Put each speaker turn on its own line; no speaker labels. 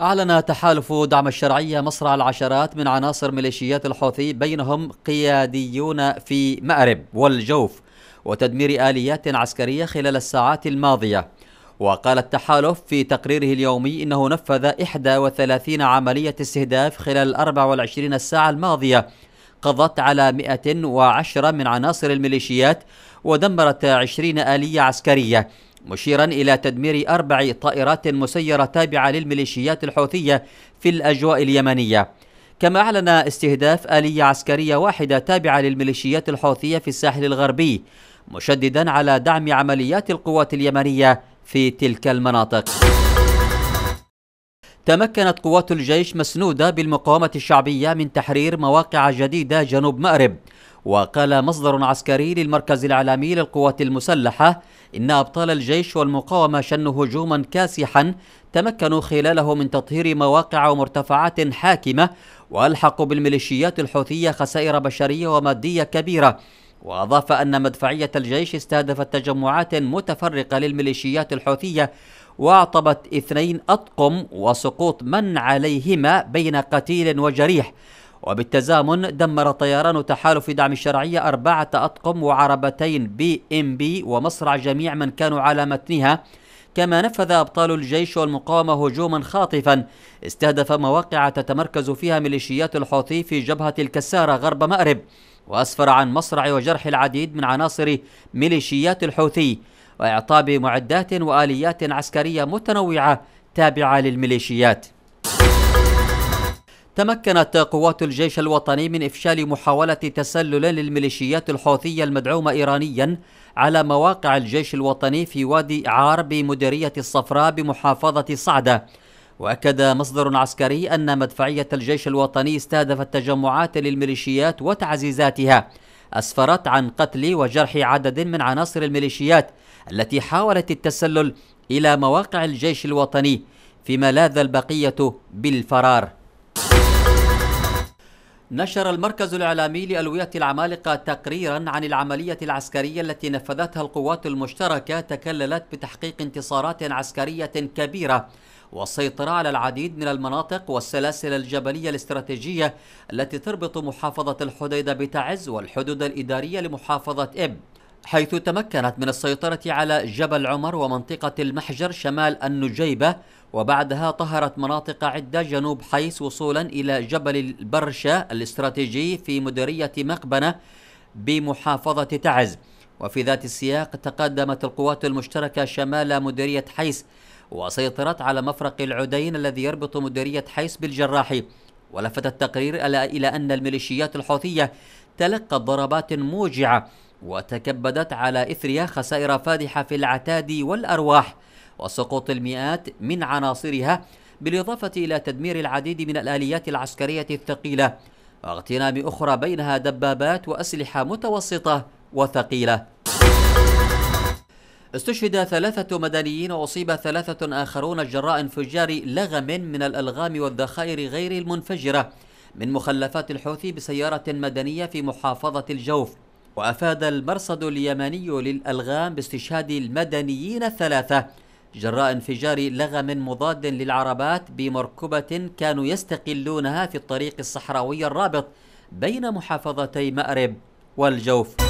أعلن تحالف دعم الشرعية مصرع العشرات من عناصر ميليشيات الحوثي بينهم قياديون في مأرب والجوف وتدمير آليات عسكرية خلال الساعات الماضية وقال التحالف في تقريره اليومي إنه نفذ 31 عملية استهداف خلال ال 24 ساعة الماضية قضت على 110 من عناصر الميليشيات ودمرت 20 آلية عسكرية مشيرا إلى تدمير أربع طائرات مسيرة تابعة للميليشيات الحوثية في الأجواء اليمنية كما أعلن استهداف آلية عسكرية واحدة تابعة للميليشيات الحوثية في الساحل الغربي مشددا على دعم عمليات القوات اليمنية في تلك المناطق تمكنت قوات الجيش مسنودة بالمقاومة الشعبية من تحرير مواقع جديدة جنوب مأرب وقال مصدر عسكري للمركز العالمي للقوات المسلحة إن أبطال الجيش والمقاومة شنوا هجوما كاسحا تمكنوا خلاله من تطهير مواقع ومرتفعات حاكمة وألحقوا بالميليشيات الحوثية خسائر بشرية ومادية كبيرة وأضاف أن مدفعية الجيش استهدفت تجمعات متفرقة للميليشيات الحوثية وأعطبت اثنين أطقم وسقوط من عليهما بين قتيل وجريح وبالتزامن دمر طيران تحالف دعم الشرعية أربعة أطقم وعربتين بي إم بي ومصرع جميع من كانوا على متنها كما نفذ أبطال الجيش والمقاومة هجوما خاطفا استهدف مواقع تتمركز فيها ميليشيات الحوثي في جبهة الكسارة غرب مأرب وأسفر عن مصرع وجرح العديد من عناصر ميليشيات الحوثي وإعطاب معدات وآليات عسكرية متنوعة تابعة للميليشيات تمكنت قوات الجيش الوطني من إفشال محاولة تسلل للميليشيات الحوثية المدعومة إيرانيا على مواقع الجيش الوطني في وادي عار بمديرية الصفراء بمحافظة صعدة وأكد مصدر عسكري أن مدفعية الجيش الوطني استهدفت تجمعات للميليشيات وتعزيزاتها أسفرت عن قتل وجرح عدد من عناصر الميليشيات التي حاولت التسلل إلى مواقع الجيش الوطني فيما لاذ البقية بالفرار نشر المركز الإعلامي لألوية العمالقة تقريرا عن العملية العسكرية التي نفذتها القوات المشتركة تكللت بتحقيق انتصارات عسكرية كبيرة والسيطرة على العديد من المناطق والسلاسل الجبلية الاستراتيجية التي تربط محافظة الحديدة بتعز والحدود الإدارية لمحافظة إب حيث تمكنت من السيطرة على جبل عمر ومنطقة المحجر شمال النجيبة وبعدها طهرت مناطق عدة جنوب حيس وصولا إلى جبل البرشة الاستراتيجي في مديرية مقبنة بمحافظة تعز وفي ذات السياق تقدمت القوات المشتركة شمال مديرية حيس وسيطرت على مفرق العدين الذي يربط مديرية حيس بالجراحي ولفت التقرير إلى أن الميليشيات الحوثية تلقت ضربات موجعة وتكبدت على إثرها خسائر فادحة في العتاد والأرواح وسقوط المئات من عناصرها بالإضافة إلى تدمير العديد من الآليات العسكرية الثقيلة واغتنام أخرى بينها دبابات وأسلحة متوسطة وثقيلة استشهد ثلاثة مدنيين وأصيب ثلاثة آخرون جراء انفجار لغم من الألغام والذخائر غير المنفجرة من مخلفات الحوثي بسيارة مدنية في محافظة الجوف وأفاد المرصد اليمني للألغام باستشهاد المدنيين الثلاثة جراء انفجار لغم مضاد للعربات بمركبة كانوا يستقلونها في الطريق الصحراوي الرابط بين محافظتي مأرب والجوف